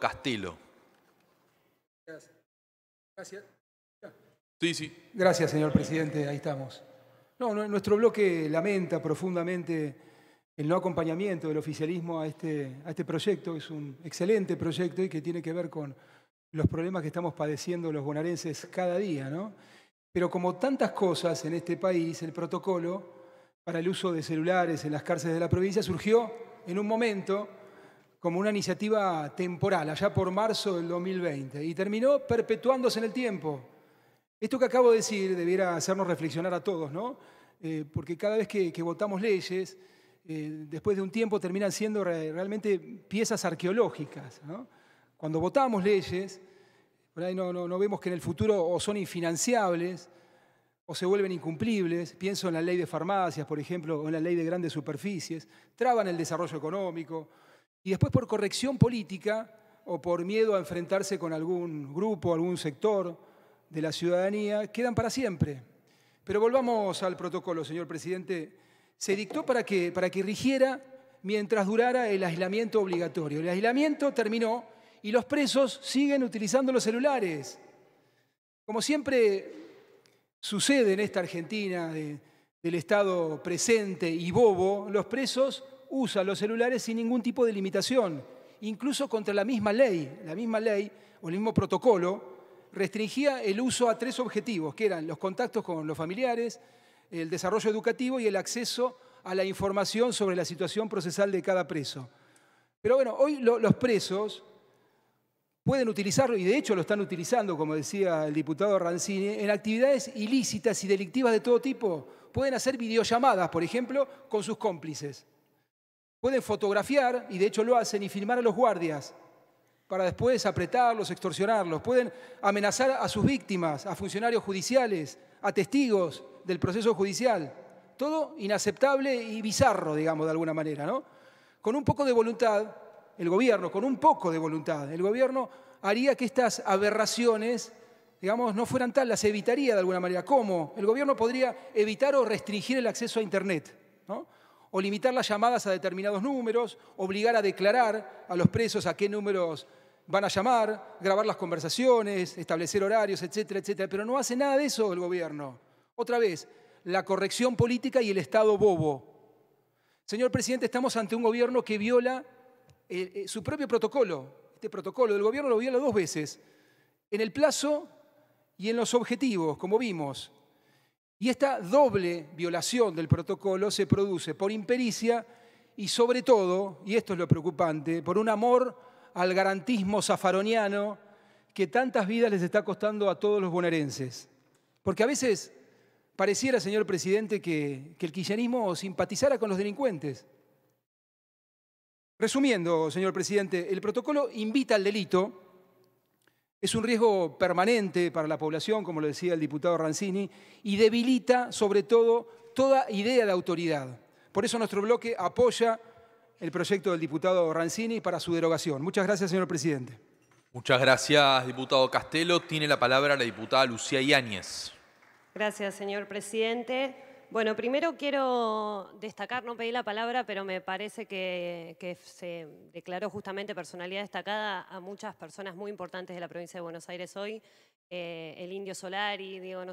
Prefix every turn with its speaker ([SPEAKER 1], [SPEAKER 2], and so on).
[SPEAKER 1] Castillo. Gracias. Gracias. señor presidente. Ahí estamos. No, nuestro bloque lamenta profundamente el no acompañamiento del oficialismo a este, a este proyecto. Es un excelente proyecto y que tiene que ver con los problemas que estamos padeciendo los bonaerenses cada día, ¿no? Pero como tantas cosas en este país, el protocolo para el uso de celulares en las cárceles de la provincia surgió en un momento como una iniciativa temporal, allá por marzo del 2020, y terminó perpetuándose en el tiempo. Esto que acabo de decir debiera hacernos reflexionar a todos, ¿no? Eh, porque cada vez que, votamos leyes, eh, después de un tiempo terminan siendo realmente piezas arqueológicas. ¿no? Cuando votamos leyes, por ahí no, no, vemos que en el futuro o son infinanciables o se vuelven incumplibles. Pienso en la ley de farmacias, por ejemplo, o en la ley de grandes superficies. Traban el desarrollo económico, y después por corrección política o por miedo a enfrentarse con algún grupo, algún sector de la ciudadanía, quedan para siempre. Pero volvamos al protocolo, señor presidente. Se dictó para que, para que rigiera mientras durara el aislamiento obligatorio. El aislamiento terminó y los presos siguen utilizando los celulares. Como siempre sucede en esta Argentina del Estado presente y bobo, los presos usan los celulares sin ningún tipo de limitación, incluso contra la misma ley, la misma ley o el mismo protocolo restringía el uso a tres objetivos, que eran los contactos con los familiares, el desarrollo educativo y el acceso a la información sobre la situación procesal de cada preso. Pero bueno, hoy los presos pueden utilizarlo, y de hecho lo están utilizando, como decía el diputado Ranzini, en actividades ilícitas y delictivas de todo tipo. Pueden hacer videollamadas, por ejemplo, con sus cómplices. Pueden fotografiar, y de hecho lo hacen, y filmar a los guardias para después apretarlos, extorsionarlos. Pueden amenazar a sus víctimas, a funcionarios judiciales, a testigos del proceso judicial. Todo inaceptable y bizarro, digamos, de alguna manera, ¿no? Con un poco de voluntad, el gobierno, con un poco de voluntad, el gobierno haría que estas aberraciones, digamos, no fueran tal, las evitaría de alguna manera. ¿Cómo? El gobierno podría evitar o restringir el acceso a Internet, ¿no? o limitar las llamadas a determinados números, obligar a declarar a los presos a qué números van a llamar, grabar las conversaciones, establecer horarios, etcétera, etcétera. Pero no hace nada de eso el gobierno. Otra vez, la corrección política y el Estado bobo. Señor presidente, estamos ante un gobierno que viola eh, eh, su propio protocolo. Este protocolo del gobierno lo viola dos veces, en el plazo y en los objetivos, como vimos. Y esta doble violación del protocolo se produce por impericia y sobre todo, y esto es lo preocupante, por un amor al garantismo zafaroniano que tantas vidas les está costando a todos los bonaerenses. Porque a veces pareciera, señor presidente, que, el kirchnerismo simpatizara con los delincuentes. Resumiendo, señor presidente, el protocolo invita al delito, es un riesgo permanente para la población, como lo decía el diputado Rancini, y debilita sobre todo toda idea de autoridad. Por eso nuestro bloque apoya el proyecto del diputado Rancini para su derogación. Muchas gracias, señor presidente. Muchas gracias, diputado Castelo. Tiene la palabra la diputada Lucía Iáñez. Gracias, señor presidente. Bueno, primero quiero destacar, no pedí la palabra, pero me parece que, se declaró justamente personalidad destacada a muchas personas muy importantes de la provincia de Buenos Aires hoy. Eh, el Indio Solari, Diego